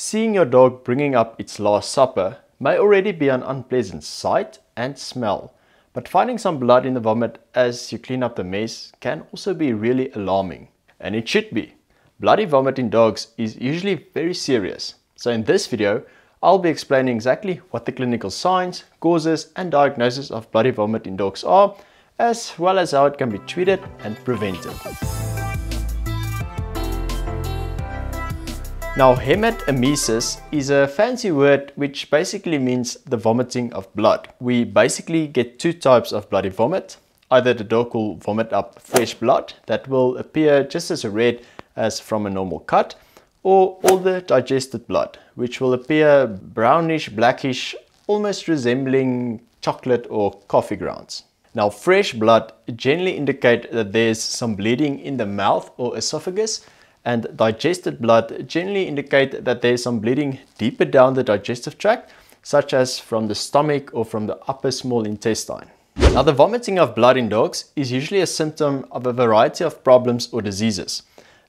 Seeing your dog bringing up its last supper may already be an unpleasant sight and smell, but finding some blood in the vomit as you clean up the mess can also be really alarming. And it should be. Bloody vomit in dogs is usually very serious. So in this video, I'll be explaining exactly what the clinical signs, causes and diagnosis of bloody vomit in dogs are, as well as how it can be treated and prevented. Now hematemesis is a fancy word which basically means the vomiting of blood. We basically get two types of bloody vomit. Either the dog will vomit up fresh blood that will appear just as red as from a normal cut or all the digested blood which will appear brownish blackish almost resembling chocolate or coffee grounds. Now fresh blood generally indicate that there's some bleeding in the mouth or esophagus and digested blood generally indicate that there is some bleeding deeper down the digestive tract, such as from the stomach or from the upper small intestine. Now the vomiting of blood in dogs is usually a symptom of a variety of problems or diseases.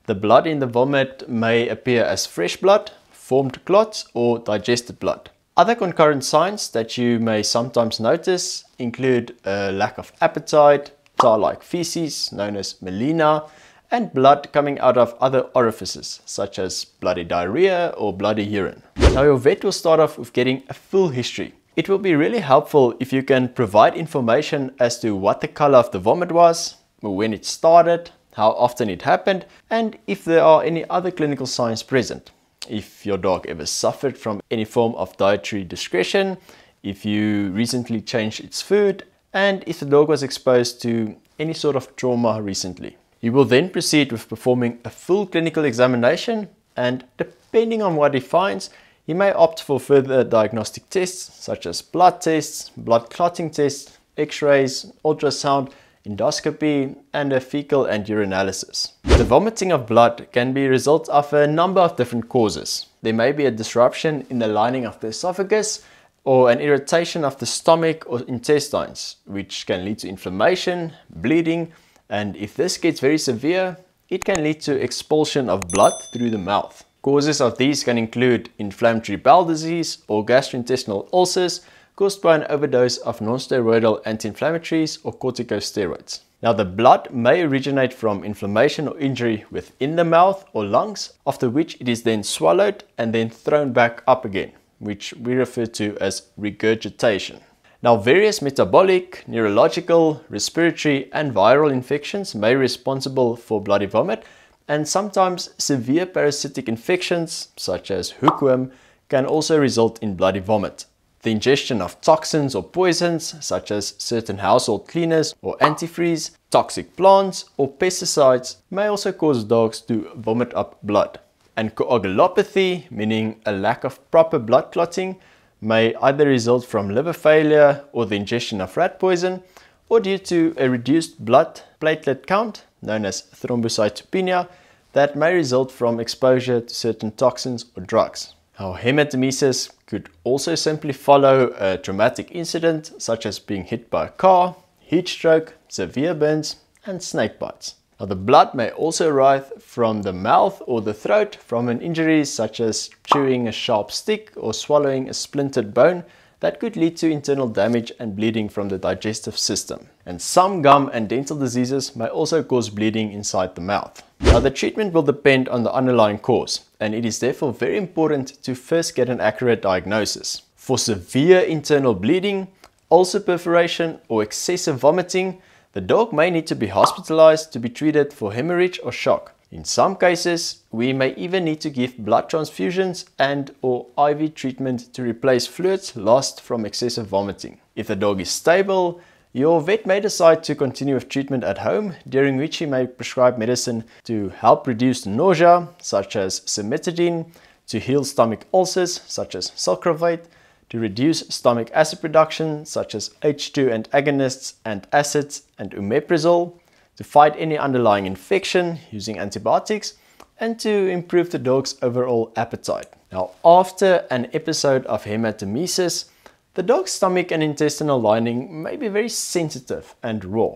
The blood in the vomit may appear as fresh blood, formed clots or digested blood. Other concurrent signs that you may sometimes notice include a lack of appetite, tar-like feces known as melena, and blood coming out of other orifices, such as bloody diarrhea or bloody urine. Now your vet will start off with getting a full history. It will be really helpful if you can provide information as to what the color of the vomit was, when it started, how often it happened, and if there are any other clinical signs present. If your dog ever suffered from any form of dietary discretion, if you recently changed its food, and if the dog was exposed to any sort of trauma recently. You will then proceed with performing a full clinical examination and depending on what he finds, he may opt for further diagnostic tests such as blood tests, blood clotting tests, x-rays, ultrasound, endoscopy and a fecal and urinalysis. The vomiting of blood can be a result of a number of different causes. There may be a disruption in the lining of the esophagus or an irritation of the stomach or intestines, which can lead to inflammation, bleeding, and if this gets very severe, it can lead to expulsion of blood through the mouth. Causes of these can include inflammatory bowel disease or gastrointestinal ulcers caused by an overdose of nonsteroidal anti-inflammatories or corticosteroids. Now the blood may originate from inflammation or injury within the mouth or lungs, after which it is then swallowed and then thrown back up again, which we refer to as regurgitation. Now, various metabolic, neurological, respiratory, and viral infections may be responsible for bloody vomit, and sometimes severe parasitic infections, such as hookworm, can also result in bloody vomit. The ingestion of toxins or poisons, such as certain household cleaners or antifreeze, toxic plants, or pesticides, may also cause dogs to vomit up blood. And coagulopathy, meaning a lack of proper blood clotting, may either result from liver failure or the ingestion of rat poison, or due to a reduced blood platelet count, known as thrombocytopenia, that may result from exposure to certain toxins or drugs. Now, hematemesis could also simply follow a traumatic incident, such as being hit by a car, heat stroke, severe burns, and snake bites. Now the blood may also arise from the mouth or the throat from an injury such as chewing a sharp stick or swallowing a splintered bone that could lead to internal damage and bleeding from the digestive system. And some gum and dental diseases may also cause bleeding inside the mouth. Now the treatment will depend on the underlying cause and it is therefore very important to first get an accurate diagnosis. For severe internal bleeding, ulcer perforation or excessive vomiting, the dog may need to be hospitalized to be treated for hemorrhage or shock. In some cases, we may even need to give blood transfusions and or IV treatment to replace fluids lost from excessive vomiting. If the dog is stable, your vet may decide to continue with treatment at home, during which he may prescribe medicine to help reduce nausea, such as cimetidine, to heal stomach ulcers, such as sulcrovate, to reduce stomach acid production, such as H2 and agonists and acids and omeprazole, to fight any underlying infection using antibiotics, and to improve the dog's overall appetite. Now, after an episode of hematemesis, the dog's stomach and intestinal lining may be very sensitive and raw.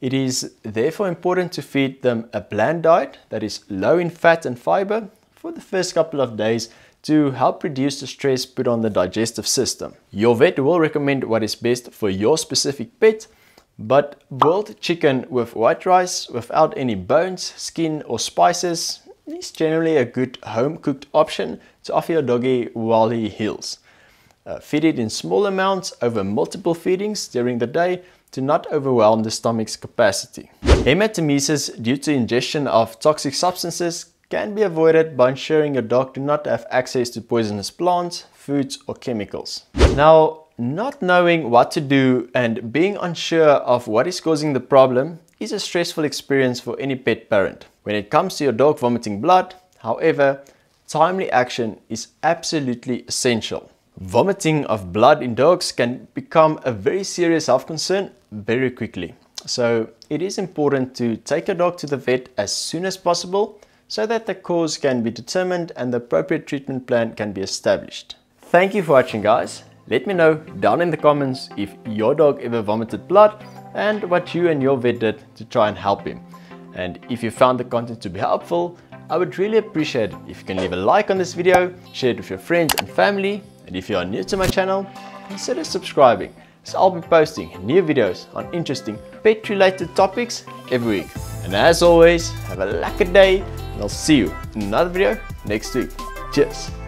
It is therefore important to feed them a bland diet that is low in fat and fiber for the first couple of days to help reduce the stress put on the digestive system. Your vet will recommend what is best for your specific pet, but boiled chicken with white rice without any bones, skin or spices is generally a good home cooked option to offer your doggy while he heals. Uh, feed it in small amounts over multiple feedings during the day to not overwhelm the stomach's capacity. Hematemesis due to ingestion of toxic substances can be avoided by ensuring your dog do not have access to poisonous plants, foods or chemicals. Now, not knowing what to do and being unsure of what is causing the problem is a stressful experience for any pet parent. When it comes to your dog vomiting blood, however, timely action is absolutely essential. Vomiting of blood in dogs can become a very serious health concern very quickly. So it is important to take your dog to the vet as soon as possible so that the cause can be determined and the appropriate treatment plan can be established. Thank you for watching guys. Let me know down in the comments if your dog ever vomited blood and what you and your vet did to try and help him. And if you found the content to be helpful, I would really appreciate if you can leave a like on this video, share it with your friends and family, and if you are new to my channel, consider subscribing so I'll be posting new videos on interesting pet related topics every week. And as always, have a lucky day and I'll see you in another video next week. Cheers.